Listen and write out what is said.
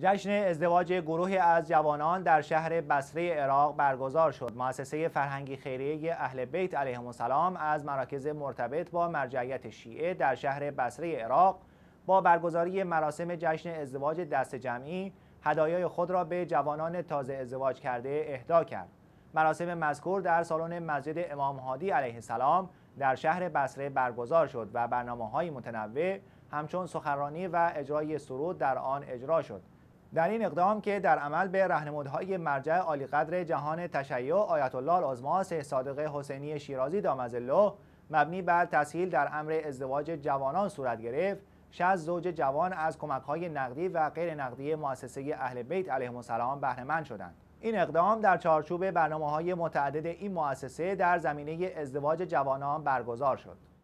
جشن ازدواج گروهی از جوانان در شهر بصره عراق برگزار شد. مؤسسه فرهنگی خیریه اهل بیت علیهم السلام از مراکز مرتبط با مرجعیت شیعه در شهر بصره عراق با برگزاری مراسم جشن ازدواج دست جمعی هدایای خود را به جوانان تازه ازدواج کرده اهدا کرد. مراسم مذکور در سالن مسجد امام هادی علیه السلام در شهر بصره برگزار شد و برنامه متنوع همچون سخنرانی و اجرای سرود در آن اجرا شد. در این اقدام که در عمل به رهنمودهای مرجع عالی قدر جهان تشیع آیت الله العظما صادق حسینی شیرازی دامز مبنی بر تسهیل در امر ازدواج جوانان صورت گرفت 60 زوج جوان از کمکهای نقدی و غیر نقدی مؤسسه اهل بیت علیهم السلام بهرهمند شدند این اقدام در چارچوب برنامه های متعدد این مؤسسه در زمینه ازدواج جوانان برگزار شد